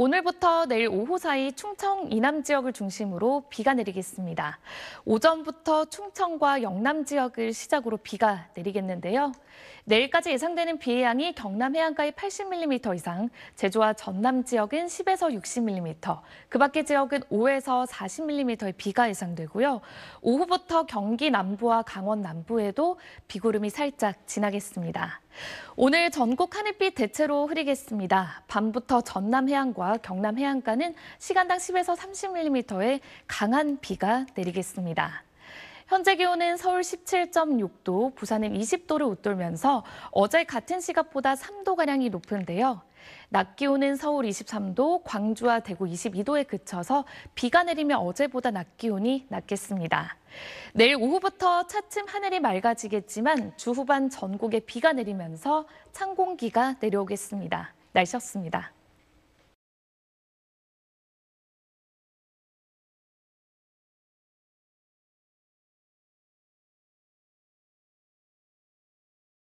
오늘부터 내일 오후 사이 충청 이남 지역을 중심으로 비가 내리겠습니다. 오전부터 충청과 영남 지역을 시작으로 비가 내리겠는데요. 내일까지 예상되는 비의 양이 경남 해안가에 80mm 이상, 제주와 전남 지역은 10에서 60mm, 그 밖의 지역은 5에서 40mm의 비가 예상되고요. 오후부터 경기 남부와 강원 남부에도 비구름이 살짝 지나겠습니다. 오늘 전국 하늘빛 대체로 흐리겠습니다. 밤부터 전남 해안과 경남 해안가는 시간당 10에서 30mm의 강한 비가 내리겠습니다. 현재 기온은 서울 17.6도, 부산은 20도를 웃돌면서 어제 같은 시각보다 3도가량이 높은데요. 낮 기온은 서울 23도, 광주와 대구 22도에 그쳐서 비가 내리며 어제보다 낮 기온이 낮겠습니다. 내일 오후부터 차츰 하늘이 맑아지겠지만 주 후반 전국에 비가 내리면서 찬 공기가 내려오겠습니다. 날씨였습니다.